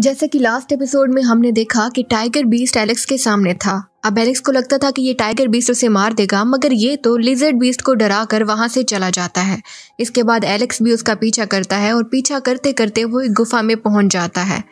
जैसे कि last episode में हमने देखा कि टाइगर बीस्ट एलेक्स के सामने था अब एलेक्स को लगता था कि ये टाइगर बीस्ट उसे मार देगा मगर ये तो लिजर्ड बीस्ट को डरा कर वहां से चला जाता है इसके बाद एलेक्स भी उसका पीछा करता है और पीछा करते करते वो एक गुफा में पहुंच जाता है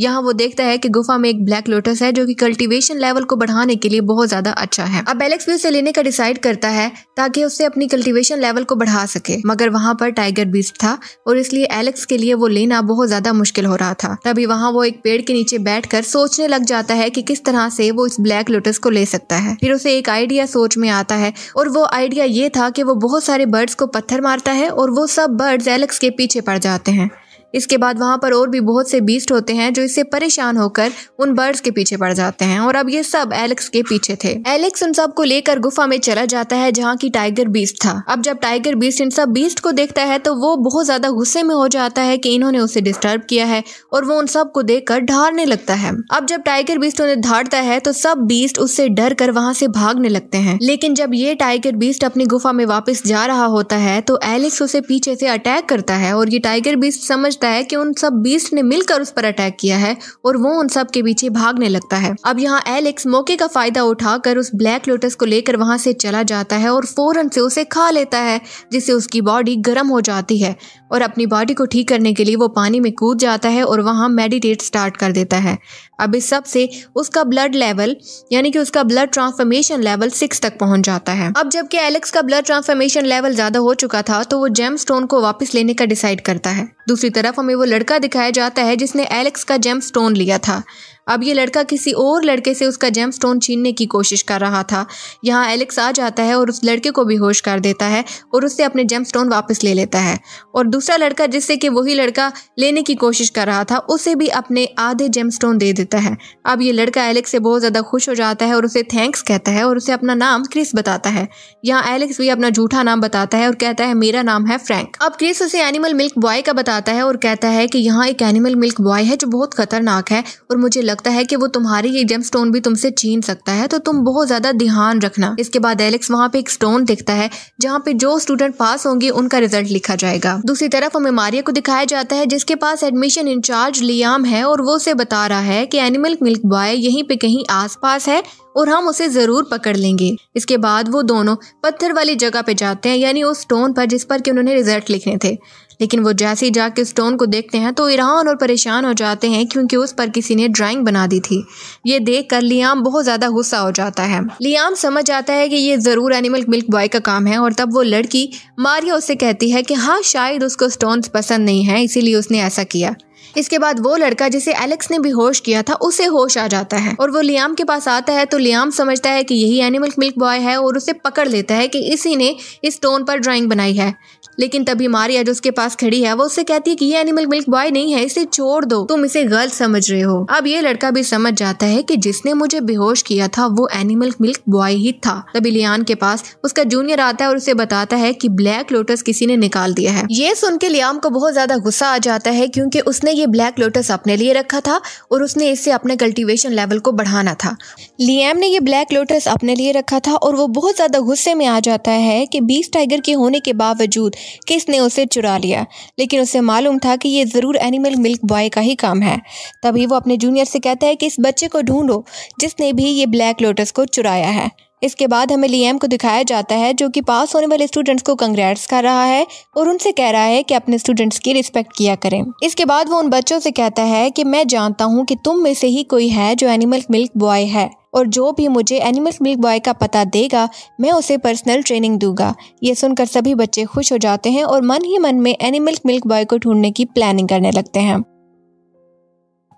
यहाँ वो देखता है कि गुफा में एक ब्लैक लोटस है जो कि कल्टीवेशन लेवल को बढ़ाने के लिए बहुत ज़्यादा अच्छा है अब एलेक्स भी उसे लेने का डिसाइड करता है ताकि उससे अपनी कल्टिवेशन लेवल को बढ़ा सके मगर वहाँ पर टाइगर बीस्ट था और इसलिए एलेक्स के लिए वो लेना बहुत ज़्यादा मुश्किल हो रहा था तभी वहाँ वो एक पेड़ के नीचे बैठ सोचने लग जाता है की किस तरह से वो इस ब्लैक लोटस बर्ड्स को ले सकता है फिर उसे एक आइडिया सोच में आता है और वो आइडिया ये था कि वो बहुत सारे बर्ड्स को पत्थर मारता है और वो सब बर्ड्स एलेक्स के पीछे पड़ जाते हैं इसके बाद वहाँ पर और भी बहुत से बीस्ट होते हैं जो इससे परेशान होकर उन बर्ड्स के पीछे पड़ जाते हैं और अब ये सब एलेक्स के पीछे थे एलेक्स उन सबको लेकर गुफा में चला जाता है जहाँ की टाइगर बीस्ट था अब जब टाइगर बीस्ट इन सब बीस्ट को देखता है तो वो बहुत ज्यादा गुस्से में हो जाता है की इन्होंने उसे डिस्टर्ब किया है और वो उन सबको कर ढारने लगता है अब जब टाइगर बीस्ट उन्हें धाड़ता है तो सब बीस्ट उससे डर कर वहाँ से भागने लगते हैं लेकिन जब ये टाइगर बीस्ट अपनी गुफा में वापस जा रहा होता है तो एलेक्स उसे पीछे से अटैक करता है और ये टाइगर बीस्ट समझता लगता है कि उन सब बीस्ट ने मिलकर उस पर अटैक किया है और वो उन सब के पीछे भागने लगता है अब यहाँ एलेक्स मौके का फायदा उठाकर उस ब्लैक लोटस को लेकर वहां से चला जाता है और फौरन से उसे खा लेता है जिससे उसकी बॉडी गर्म हो जाती है और अपनी बॉडी को ठीक करने के लिए वो पानी में कूद जाता है और वहाँ मेडिटेट स्टार्ट कर देता है अब इस सब से उसका ब्लड लेवल यानी कि उसका ब्लड ट्रांसफॉर्मेशन लेवल सिक्स तक पहुंच जाता है अब जबकि एलेक्स का ब्लड ट्रांसफॉर्मेशन लेवल ज़्यादा हो चुका था तो वो जेम स्टोन को वापस लेने का डिसाइड करता है दूसरी तरफ हमें वो लड़का दिखाया जाता है जिसने एलेक्स का जेम स्टोन लिया था अब ये लड़का किसी और लड़के से उसका जेम स्टोन छीनने की कोशिश कर रहा था यहाँ एलेक्स आ जाता है और उस लड़के को भी होश कर देता है और उससे अपने जेम स्टोन वापस ले लेता है और दूसरा लड़का जिससे कि वही लड़का लेने की कोशिश कर रहा था उसे भी अपने आधे जेम स्टोन दे देता है अब ये लड़का एलेक्स से बहुत ज़्यादा खुश हो जाता है और उसे थैंक्स कहता है और उसे अपना नाम क्रिस बताता है यहाँ एलेक्स भी अपना झूठा नाम बताता है और कहता है मेरा नाम है फ्रैंक अब क्रिस उसे एनिमल मिल्क बॉय का बताता है और कहता है कि यहाँ एक एनिमल मिल्क बॉय है जो बहुत खतरनाक है और मुझे लगता है कि वो तुम्हारी ये जेम स्टोन भी तुमसे छीन सकता है तो तुम बहुत ज़्यादा ध्यान रखना इसके बाद एलेक्स वहाँ पे एक स्टोन दिखता है जहाँ पे जो स्टूडेंट पास होंगे उनका रिजल्ट लिखा जाएगा दूसरी तरफ हमें मारिया को दिखाया जाता है जिसके पास एडमिशन इंचार्ज लियाम है और वो उसे बता रहा है की एनिमल मिल्क बॉय यही पे कहीं आसपास है और हम उसे जरूर पकड़ लेंगे इसके बाद वो दोनों पत्थर वाली जगह पे जाते हैं यानी उस स्टोन पर जिस पर कि उन्होंने रिजल्ट लिखने थे लेकिन वो जैसे ही जाके स्टोन को देखते हैं तो ईरान और परेशान हो जाते हैं क्योंकि उस पर किसी ने ड्राइंग बना दी थी ये देख कर लियाम बहुत ज़्यादा गुस्सा हो जाता है लियाम समझ आता है कि ये ज़रूर एनिमल मिल्क बॉय का काम है और तब वो लड़की मारिया उससे कहती है कि हाँ शायद उसको स्टोन पसंद नहीं है इसीलिए उसने ऐसा किया इसके बाद वो लड़का जिसे एलेक्स ने बेहोश किया था उसे होश आ जाता है और वो लियाम के पास आता है तो लियाम समझता है कि यही एनिमल मिल्क बॉय है और उसे पकड़ लेता है कि इसी ने इस स्टोन पर ड्राइंग बनाई है लेकिन तभी मारिया जो उसके पास खड़ी है वो उसे कहती है कि ये एनिमल मिल्क बॉय नहीं है इसे छोड़ दो तुम इसे गलत समझ रहे हो अब ये लड़का भी समझ जाता है कि जिसने मुझे बेहोश किया था वो एनिमल मिल्क बॉय ही था तभी लियान के पास उसका जूनियर आता है और उसे बताता है कि ब्लैक लोटस किसी ने निकाल दिया है ये सुन के लियाम को बहुत ज्यादा गुस्सा आ जाता है क्योंकि उसने ये ब्लैक लोटस अपने लिए रखा था और उसने इससे अपने कल्टीवेशन लेवल को बढ़ाना था लियाम ने ये ब्लैक लोटस अपने लिए रखा था और वो बहुत ज़्यादा गुस्से में आ जाता है कि बीस टाइगर के होने के बावजूद किसने उसे चुरा लिया लेकिन उसे मालूम था कि ये ज़रूर एनिमल मिल्क बॉय का ही काम है तभी वो अपने जूनियर से कहता है कि इस बच्चे को ढूंढो जिसने भी ये ब्लैक लोटस को चुराया है इसके बाद हमें लीएम को दिखाया जाता है जो कि पास होने वाले स्टूडेंट्स को कंग्रेट्स कर रहा है और उनसे कह रहा है कि अपने स्टूडेंट्स की रिस्पेक्ट किया करें इसके बाद वो उन बच्चों से कहता है कि मैं जानता हूँ कि तुम में से ही कोई है जो एनिमल मिल्क बॉय है और जो भी मुझे एनिमल मिल्क बॉय का पता देगा मैं उसे पर्सनल ट्रेनिंग दूंगा ये सुनकर सभी बच्चे खुश हो जाते हैं और मन ही मन में एनिमल मिल्क बॉय को ढूंढने की प्लानिंग करने लगते हैं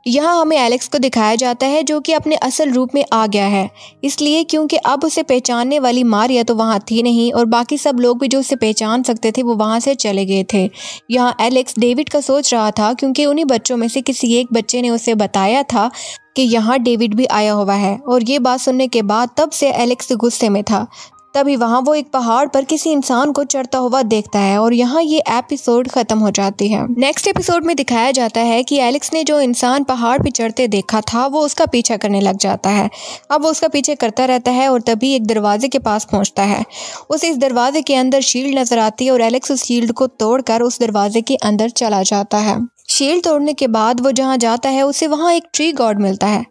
यहाँ हमें एलेक्स को दिखाया जाता है जो कि अपने असल रूप में आ गया है इसलिए क्योंकि अब उसे पहचानने वाली मारिया तो वहाँ थी नहीं और बाकी सब लोग भी जो उसे पहचान सकते थे वो वहाँ से चले गए थे यहाँ एलेक्स डेविड का सोच रहा था क्योंकि उन्हीं बच्चों में से किसी एक बच्चे ने उसे बताया था कि यहाँ डेविड भी आया हुआ है और ये बात सुनने के बाद तब से एलेक्स गुस्से में था तभी वहाँ वो एक पहाड़ पर किसी इंसान को चढ़ता हुआ देखता है और यहाँ ये एपिसोड खत्म हो जाती है नेक्स्ट एपिसोड में दिखाया जाता है कि एलेक्स ने जो इंसान पहाड़ पर चढ़ते देखा था वो उसका पीछा करने लग जाता है अब वो उसका पीछे करता रहता है और तभी एक दरवाजे के पास पहुँचता है उसे इस दरवाजे के अंदर शील्ड नजर आती है और एलेक्स उस शील्ड को तोड़कर उस दरवाजे के अंदर चला जाता है शील्ड तोड़ने के बाद वो जहाँ जाता है उसे वहाँ एक ट्री गॉड मिलता है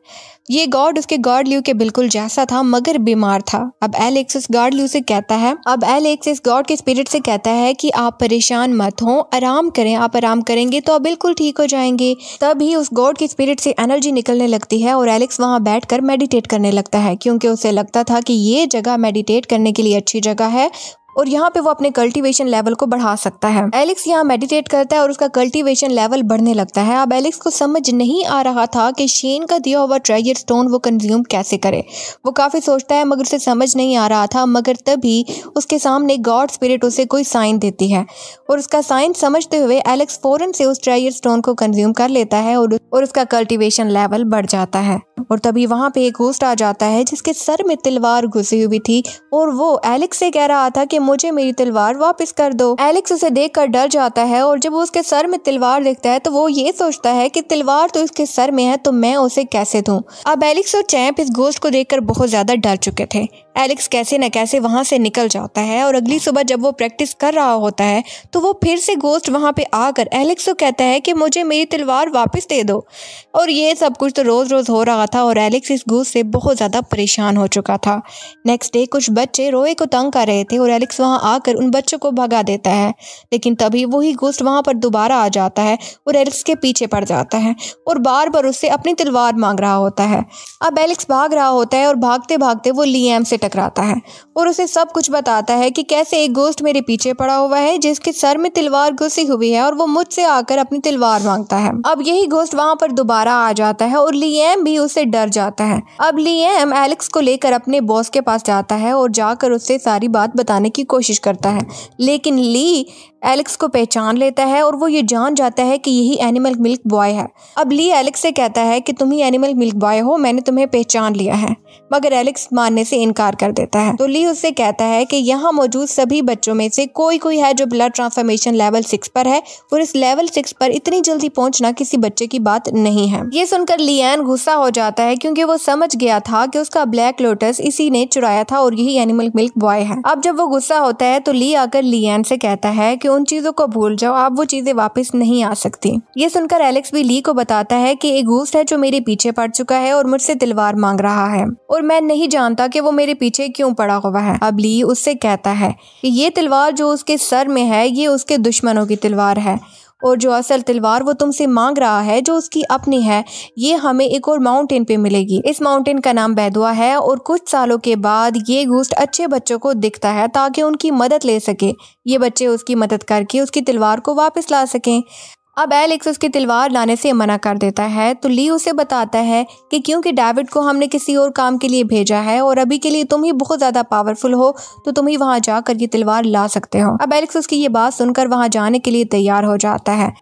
ये गॉड उसके ल्यू के बिल्कुल जैसा था मगर बीमार था अब एलेक्स उस ल्यू से कहता है अब एलेक्स इस गॉड के स्पिरिट से कहता है कि आप परेशान मत हो आराम करें आप आराम करेंगे तो आप बिल्कुल ठीक हो जाएंगे तभी उस गॉड के स्पिरिट से एनर्जी निकलने लगती है और एलेक्स वहाँ बैठ मेडिटेट करने लगता है क्योंकि उसे लगता था कि ये जगह मेडिटेट करने के लिए अच्छी जगह है और यहाँ पे वो अपने कल्टीवेशन लेवल को बढ़ा सकता है एलेक्स यहाँ मेडिटेट करता है और उसका कल्टीवेशन लेवल बढ़ने लगता है अब एलेक्स को समझ नहीं आ रहा था कि शेन का दिया हुआ ट्रेजर स्टोन वो कंज्यूम कैसे करे वो काफ़ी सोचता है मगर उसे समझ नहीं आ रहा था मगर तभी उसके सामने गॉड स्पिरिट उसे कोई साइन देती है और उसका साइन समझते हुए एलेक्स फ़ौरन से उस ट्रेजर स्टोन को कंज्यूम कर लेता है और, और उसका कल्टिवेशन लेवल बढ़ जाता है और तभी वहां पे एक होस्ट आ जाता है जिसके सर में तिलवार घुसी हुई थी और वो एलेक्स से कह रहा था कि मुझे मेरी तलवार वापस कर दो एलेक्स उसे देख कर डर जाता है और जब वो उसके सर में तलवार देखता है तो वो ये सोचता है कि तलवार तो इसके सर में है तो मैं उसे कैसे दू अब एलेक्स और चैंप इस गोश्त को देखकर बहुत ज्यादा डर चुके थे एलेक्स कैसे न कैसे वहाँ से निकल जाता है और अगली सुबह जब वो प्रैक्टिस कर रहा होता है तो वो फिर से गोस्ट वहाँ पे आकर एलेक्स को कहता है कि मुझे मेरी तलवार वापस दे दो और ये सब कुछ तो रोज़ रोज़ हो रहा था और एलेक्स इस गोस्ट से बहुत ज़्यादा परेशान हो चुका था नेक्स्ट डे कुछ बच्चे रोए को तंग कर रहे थे और एलेक्स वहाँ आकर उन बच्चों को भगा देता है लेकिन तभी वही गोस्ट वहाँ पर दोबारा आ जाता है और एलेक्स के पीछे पड़ जाता है और बार बार उससे अपनी तलवार मांग रहा होता है अब एलेक्स भाग रहा होता है और भागते भागते वो लियाम से टकराता है और उसे सब कुछ बताता है कि कैसे एक गोस्ट मेरे पीछे पड़ा हुआ है जिसके सर में तिलवार घुसी हुई है और वो मुझसे आकर अपनी तिलवार मांगता है अब यही गोस्ट वहाँ पर दोबारा आ जाता है और लियम भी उससे डर जाता है अब लियम एलेक्स को लेकर अपने बॉस के पास जाता है और जाकर उससे सारी बात बताने की कोशिश करता है लेकिन ली एलेक्स को पहचान लेता है और वो ये जान जाता है कि यही एनिमल मिल्क बॉय है अब ली एलेक्स से कहता है कि तुम ही एनिमल मिल्क बॉय हो मैंने तुम्हें पहचान लिया है मगर एलेक्स मानने से इनकार कर देता है तो ली उससे कहता है कि यहाँ मौजूद सभी बच्चों में से कोई कोई है जो ब्लड ट्रांसफॉर्मेशन लेवल सिक्स पर है और इस लेवल सिक्स पर इतनी जल्दी पहुंचना किसी बच्चे की बात नहीं है ये सुनकर लियान गुस्सा हो जाता है क्योंकि वो समझ गया था कि उसका ब्लैक लोटस इसी ने चुराया था और यही एनिमल मिल्क बॉय है अब जब वो गुस्सा होता है तो ली आकर लियान से कहता है कि उन चीजों को भूल जाओ आप वो चीजें वापस नहीं आ सकती ये सुनकर एलेक्स भी ली को बताता है कि एक गोस्ट है जो मेरे पीछे पड़ चुका है और मुझसे तलवार मांग रहा है और मैं नहीं जानता कि वो मेरे पीछे क्यों पड़ा हुआ है अब ली उससे कहता है कि ये तलवार जो उसके सर में है ये उसके दुश्मनों की तलवार है और जो असल तलवार वो तुमसे मांग रहा है जो उसकी अपनी है ये हमें एक और माउंटेन पे मिलेगी इस माउंटेन का नाम बैदुआ है और कुछ सालों के बाद ये घूस्ट अच्छे बच्चों को दिखता है ताकि उनकी मदद ले सके ये बच्चे उसकी मदद करके उसकी तलवार को वापस ला सकें अब एलेक्स उसकी तलवार लाने से मना कर देता है तो ली उसे बताता है कि क्योंकि डेविड को हमने किसी और काम के लिए भेजा है और अभी के लिए तुम ही बहुत ज़्यादा पावरफुल हो तो तुम ही वहाँ जाकर ये तलवार ला सकते हो अब एलेक्स उसकी ये बात सुनकर वहाँ जाने के लिए तैयार हो जाता है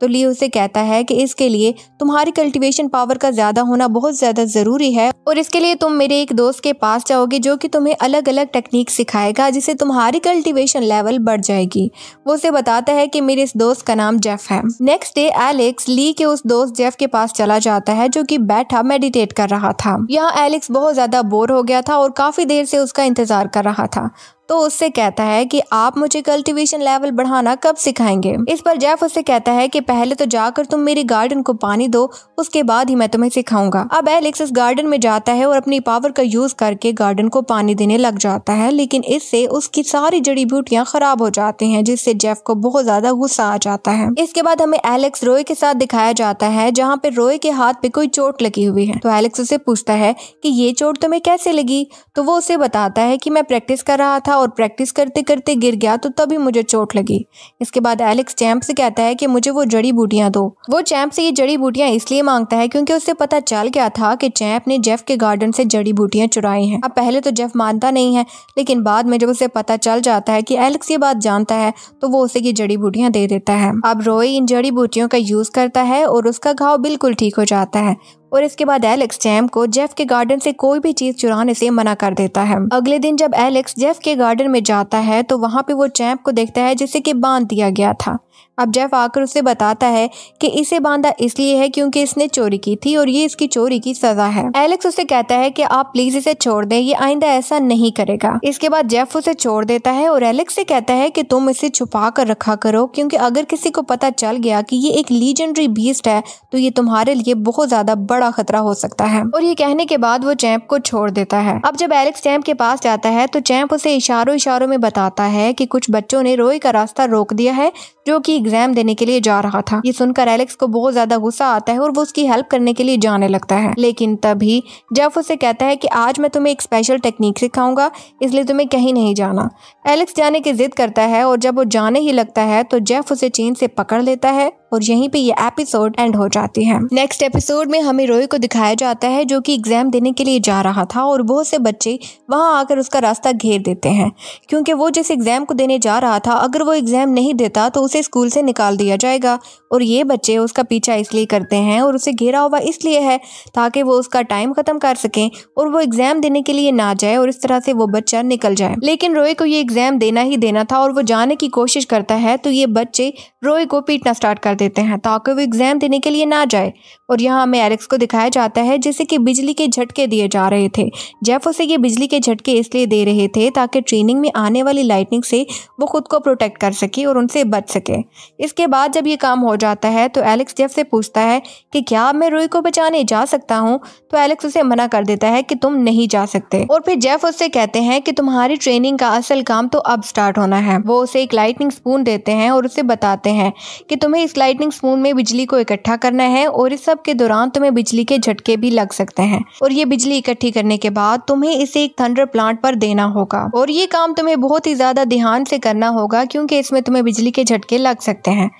तो ली उसे कहता है कि इसके लिए तुम्हारी कल्टीवेशन पावर का ज़्यादा होना बहुत ज़्यादा ज़रूरी है और इसके लिए तुम मेरे एक दोस्त के पास जाओगे जो कि तुम्हें अलग अलग टेक्निक सिखाएगा जिससे तुम्हारी कल्टिवेशन लेवल बढ़ जाएगी वो उसे बताता है कि मेरे इस दोस्त का नाम जेफ है नेक्स्ट डे एलेक्स ली के उस दोस्त जेफ के पास चला जाता है जो की बैठा मेडिटेट कर रहा था यहाँ एलेक्स बहुत ज़्यादा बोर हो गया था और काफ़ी देर से उसका इंतज़ार कर रहा था तो उससे कहता है कि आप मुझे कल्टीवेशन लेवल बढ़ाना कब सिखाएंगे इस पर जेफ उससे कहता है कि पहले तो जाकर तुम मेरे गार्डन को पानी दो उसके बाद ही मैं तुम्हें सिखाऊंगा अब एलेक्स इस गार्डन में जाता है और अपनी पावर का यूज करके गार्डन को पानी देने लग जाता है लेकिन इससे उसकी सारी जड़ी बूटियाँ खराब हो जाती है जिससे जेफ को बहुत ज्यादा गुस्सा आ जाता है इसके बाद हमें एलेक्स रोय के साथ दिखाया जाता है जहाँ पे रोय के हाथ पे कोई चोट लगी हुई है तो एलेक्स उसे पूछता है की ये चोट तुम्हें कैसे लगी तो वो उसे बताता है की मैं प्रैक्टिस कर रहा था था और प्रैक्टिस करते करते गिर गया तो तभी मुझे चोट लगी इसके बाद एलेक्स चैम्प से कहता है कि मुझे वो जड़ी बूटियाँ दो वो चैम्प से ये जड़ी बूटियां इसलिए मांगता है क्योंकि उससे पता चल गया था कि चैम्प ने जेफ के गार्डन से जड़ी बूटियाँ चुराई हैं अब पहले तो जेफ मानता नहीं है लेकिन बाद में जब उसे पता चल जाता है कि एलेक्स ये बात जानता है तो वो उसे ये जड़ी बूटियाँ दे देता है अब रोई इन जड़ी बूटियों का यूज़ करता है और उसका घाव बिल्कुल ठीक हो जाता है और इसके बाद एलेक्स जैम को जेफ के गार्डन से कोई भी चीज चुराने से मना कर देता है अगले दिन जब एलेक्स जेफ के गार्डन में जाता है तो वहाँ पे वो चैम्प को देखता है जिसे कि बांध दिया गया था अब जेफ आकर उसे बताता है कि इसे बांधा इसलिए है क्योंकि इसने चोरी की थी और ये इसकी चोरी की सजा है एलेक्स उसे कहता है कि आप प्लीज इसे छोड़ दें ये आइंदा ऐसा नहीं करेगा इसके बाद जेफ उसे छोड़ देता है और एलेक्स से कहता है कि तुम इसे छुपा कर रखा करो क्योंकि अगर किसी को पता चल गया कि ये एक लीजेंडरी बीस्ट है तो ये तुम्हारे लिए बहुत ज्यादा बड़ा बड़ा खतरा हो सकता है और ये कहने के बाद वो चैंप को छोड़ देता है अब जब एलेक्स चैम्प के पास जाता है तो चैंप उसे इशारों इशारों में बताता है कि कुछ बच्चों ने रोई का रास्ता रोक दिया है जो कि एग्जाम देने के लिए जा रहा था ये सुनकर एलेक्स को बहुत ज्यादा गुस्सा आता है और वो उसकी हेल्प करने के लिए जाने लगता है लेकिन तभी जेफ उसे कहता है कि आज मैं तुम्हें एक स्पेशल टेक्निक सिखाऊंगा इसलिए तुम्हें कहीं नहीं जाना एलेक्स जाने की जिद करता है और जब वो जाने ही लगता है तो जेफ उसे चेन से पकड़ लेता है और यहीं पे ये एपिसोड एंड हो जाती है नेक्स्ट एपिसोड में हमें रोई को दिखाया जाता है जो कि एग्जाम देने के लिए जा रहा था और बहुत से बच्चे वहां आकर उसका रास्ता घेर देते हैं क्योंकि वो जिस एग्जाम को देने जा रहा था अगर वो एग्जाम नहीं देता तो उसे उसे स्कूल से निकाल दिया जाएगा और ये बच्चे उसका पीछा इसलिए करते हैं और उसे घेरा हुआ इसलिए है ताकि वो उसका टाइम ख़त्म कर सकें और वो एग्ज़ाम देने के लिए ना जाए और इस तरह से वो बच्चा निकल जाए लेकिन रोए को ये एग्ज़ाम देना ही देना था और वो जाने की कोशिश करता है तो ये बच्चे रोए को पीटना स्टार्ट कर देते हैं ताकि वो एग्ज़ाम देने के लिए ना जाए और यहाँ हमें एलेक्स को दिखाया जाता है जैसे कि बिजली के झटके दिए जा रहे थे जेफ उसे ये बिजली के झटके इसलिए दे रहे थे ताकि ट्रेनिंग में आने वाली लाइटनिंग से वो खुद को प्रोटेक्ट कर सके और उनसे बच सके सके इसके बाद जब ये काम हो जाता है तो एलेक्स जेफ से पूछता है कि क्या मैं रूई को बचाने जा सकता हूँ तो एलेक्स उसे मना कर देता है कि तुम नहीं जा सकते और फिर जेफ उससे कहते हैं कि तुम्हारी ट्रेनिंग का असल काम तो अब स्टार्ट होना है वो उसे एक लाइटनिंग स्पून देते हैं और उसे बताते हैं कि तुम्हें इस लाइटनिंग स्पून में बिजली को इकट्ठा करना है और इस सब के दौरान तुम्हें बिजली के झटके भी लग सकते हैं और ये बिजली इकट्ठी करने के बाद तुम्हें इसे एक थंडर प्लांट पर देना होगा और ये काम तुम्हें बहुत ही ज्यादा ध्यान से करना होगा क्योंकि इसमें तुम्हें बिजली के झटके झटके लग सकते हैं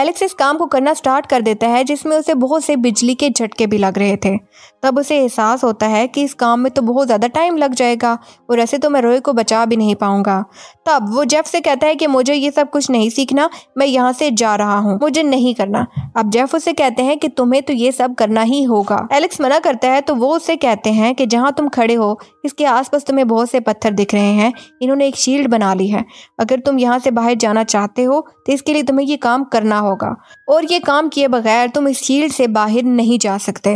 एलेक्स इस काम को करना स्टार्ट कर देता है जिसमें उसे बहुत से बिजली के झटके भी लग रहे थे तब उसे एहसास होता है कि इस काम में तो बहुत ज़्यादा टाइम लग जाएगा और ऐसे तो मैं रोए को बचा भी नहीं पाऊंगा तब वो जेफ से कहता है कि मुझे ये सब कुछ नहीं सीखना मैं यहाँ से जा रहा हूँ मुझे नहीं करना अब जेफ उसे कहते हैं कि तुम्हें तो ये सब करना ही होगा एलेक्स मना करता है तो वो उससे कहते हैं कि जहाँ तुम खड़े हो इसके आसपास तुम्हें बहुत से पत्थर दिख रहे हैं इन्होंने एक शील्ड बना ली है अगर तुम यहाँ से बाहर जाना चाहते हो तो इसके लिए तुम्हें ये काम करना होगा और ये काम किए बगैर तुम इस शील्ड से बाहर नहीं जा सकते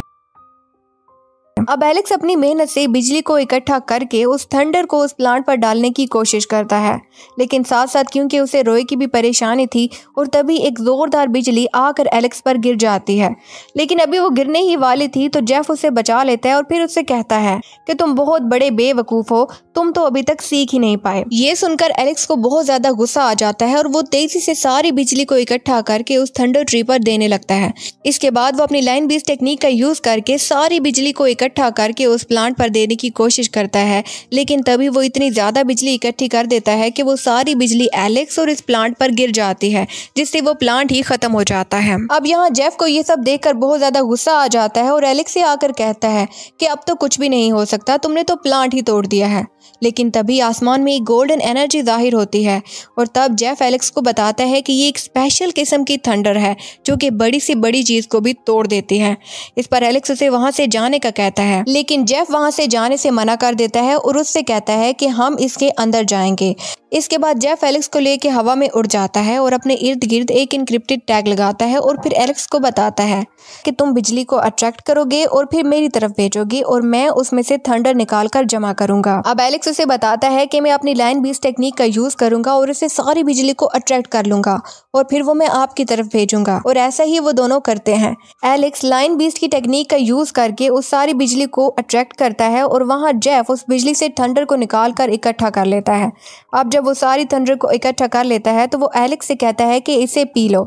अब एलेक्स अपनी मेहनत से बिजली को इकट्ठा करके उस थंडर को उस प्लांट पर डालने की कोशिश करता है लेकिन साथ साथ क्योंकि उसे रोए की भी परेशानी थी और तभी एक ज़ोरदार बिजली आकर एलेक्स पर गिर जाती है लेकिन अभी वो गिरने ही वाली थी तो जेफ उसे बचा लेता है और फिर उससे कहता है कि तुम बहुत बड़े बेवकूफ़ हो तुम तो अभी तक सीख ही नहीं पाए ये सुनकर एलेक्स को बहुत ज्यादा गुस्सा आ जाता है और वो तेजी से सारी बिजली को इकट्ठा करके उस थंडर ट्री पर देने लगता है इसके बाद वो अपनी लाइन बीस टेक्निक का यूज करके सारी बिजली को इकट्ठा करके उस प्लांट पर देने की कोशिश करता है लेकिन तभी वो इतनी ज्यादा बिजली इकट्ठी कर देता है कि वो सारी बिजली एलेक्स और इस प्लांट पर गिर जाती है जिससे वो प्लांट ही खत्म हो जाता है अब यहाँ जेफ को ये सब देखकर बहुत ज्यादा गुस्सा आ जाता है और एलेक्स से आकर कहता है कि अब तो कुछ भी नहीं हो सकता तुमने तो प्लांट ही तोड़ दिया है लेकिन तभी आसमान में एक गोल्डन एनर्जी जाहिर होती है और तब जेफ एलेक्स को बताता है कि ये एक स्पेशल किस्म की थंडर है जो कि बड़ी से बड़ी चीज़ को भी तोड़ देती है इस पर एलेक्स उसे वहाँ से जाने का कहता है लेकिन जेफ वहाँ से जाने से मना कर देता है और उससे कहता है कि हम इसके अंदर जाएंगे इसके बाद जेफ एलेक्स को लेके हवा में उड़ जाता है और अपने इर्द गिर्द एक इनक्रिप्टेड टैग लगाता है और फिर एलेक्स को बताता है कि तुम बिजली को अट्रैक्ट करोगे और फिर मेरी तरफ भेजोगे और मैं उसमें से थंडर निकाल कर जमा करूंगा अब एलेक्स एलेक्स उसे बताता है कि मैं अपनी लाइन बीस टेक्निक का यूज़ करूंगा और उसे सारी बिजली को अट्रैक्ट कर लूंगा और फिर वो मैं आपकी तरफ भेजूंगा और ऐसा ही वो दोनों करते हैं एलेक्स लाइन बीस की टेक्निक का यूज़ करके उस सारी बिजली को अट्रैक्ट करता है और वहाँ जेफ उस बिजली से थंडर को निकाल कर इकट्ठा कर लेता है अब जब वो सारी थंडर को इकट्ठा कर लेता है तो वो एलेक्स से कहता है कि इसे पी लो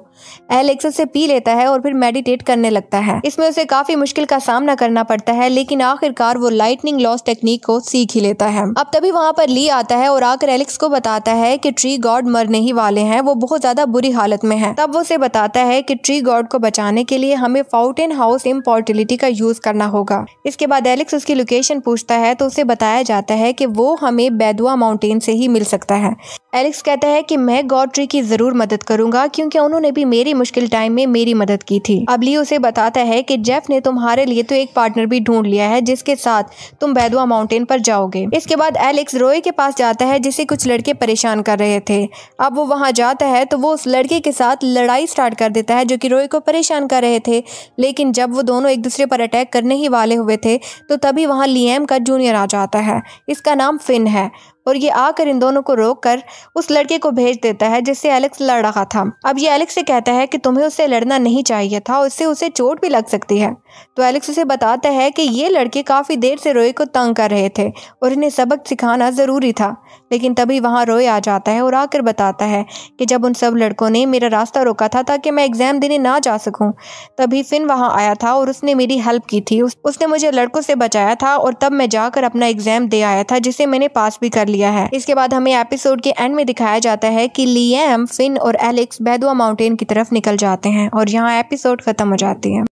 एलेक्स उसे पी लेता है और फिर मेडिटेट करने लगता है इसमें उसे काफ़ी मुश्किल का सामना करना पड़ता है लेकिन आखिरकार वो लाइटनिंग लॉस टेक्निक को सीख ही लेता है अब तभी वहाँ पर ली आता है और आकर एलेक्स को बताता है कि ट्री गॉड मरने ही वाले हैं वो बहुत ज्यादा बुरी हालत में हैं तब वो उसे बताता है कि ट्री गॉड को बचाने के लिए हमें फाउंटेन हाउस इम्पोर्टिलिटी का यूज करना होगा इसके बाद एलेक्स उसकी लोकेशन पूछता है तो उसे बताया जाता है की वो हमें बैदुआ माउंटेन से ही मिल सकता है एलेक्स कहता है की मैं गॉड ट्री की जरूर मदद करूंगा क्योंकि उन्होंने भी मेरी मुश्किल टाइम में मेरी मदद की थी अब ली उसे बताता है की जेफ ने तुम्हारे लिए तो एक पार्टनर भी ढूंढ लिया है जिसके साथ तुम बैदुआ माउंटेन पर जाओगे इसके बाद एलेक्स रोय के पास जाता है जिसे कुछ लड़के परेशान कर रहे थे अब वो वहाँ जाता है तो वो उस लड़के के साथ लड़ाई स्टार्ट कर देता है जो कि रोय को परेशान कर रहे थे लेकिन जब वो दोनों एक दूसरे पर अटैक करने ही वाले हुए थे तो तभी वहाँ लियम का जूनियर आ जाता है इसका नाम फिन है और ये आकर इन दोनों को रोक कर उस लड़के को भेज देता है जिससे एलेक्स लड़ रहा था अब ये एलेक्स से कहता है कि तुम्हें उससे लड़ना नहीं चाहिए था और इससे उसे चोट भी लग सकती है तो एलेक्स उसे बताता है कि ये लड़के काफ़ी देर से रोए को तंग कर रहे थे और इन्हें सबक सिखाना ज़रूरी था लेकिन तभी वहाँ रोए आ जाता है और आकर बताता है कि जब उन सब लड़कों ने मेरा रास्ता रोका था ताकि मैं एग्ज़ाम देने ना जा सकूँ तभी फिन वहाँ आया था और उसने मेरी हेल्प की थी उसने मुझे लड़कों से बचाया था और तब मैं जाकर अपना एग्ज़ाम दे आया था जिसे मैंने पास भी कर लिया है इसके बाद हमें एपिसोड के एंड में दिखाया जाता है कि लियाम फिन और एलेक्स बैदुआ माउंटेन की तरफ निकल जाते हैं और यहाँ एपिसोड खत्म हो जाती है